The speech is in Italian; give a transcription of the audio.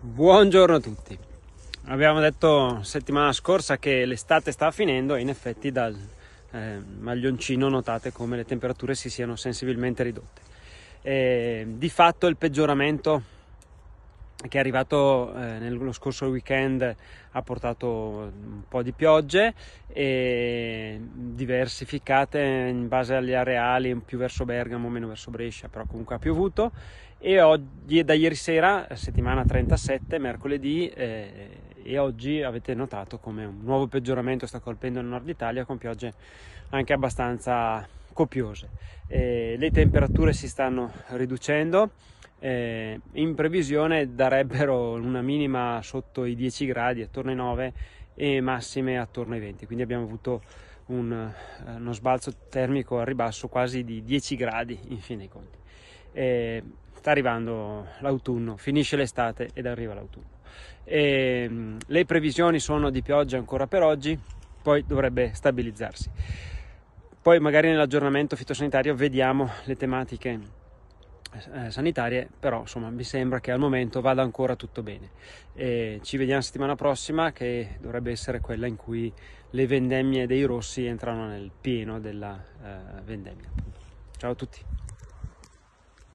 Buongiorno a tutti. Abbiamo detto settimana scorsa che l'estate sta finendo e in effetti dal eh, maglioncino notate come le temperature si siano sensibilmente ridotte. E, eh, di fatto il peggioramento che è arrivato eh, nello scorso weekend ha portato un po' di piogge e diversificate in base agli areali più verso Bergamo meno verso Brescia però comunque ha piovuto e oggi, da ieri sera settimana 37 mercoledì eh, e oggi avete notato come un nuovo peggioramento sta colpendo il nord Italia con piogge anche abbastanza copiose eh, le temperature si stanno riducendo eh, in previsione darebbero una minima sotto i 10 gradi, attorno ai 9 e massime attorno ai 20, quindi abbiamo avuto un, eh, uno sbalzo termico a ribasso quasi di 10 gradi in fine dei conti. E sta arrivando l'autunno, finisce l'estate ed arriva l'autunno. E mm, le previsioni sono di pioggia ancora per oggi, poi dovrebbe stabilizzarsi. Poi magari nell'aggiornamento fitosanitario vediamo le tematiche eh, sanitarie, però insomma mi sembra che al momento vada ancora tutto bene. E ci vediamo settimana prossima che dovrebbe essere quella in cui le vendemmie dei rossi entrano nel pieno della eh, vendemmia. Ciao a tutti!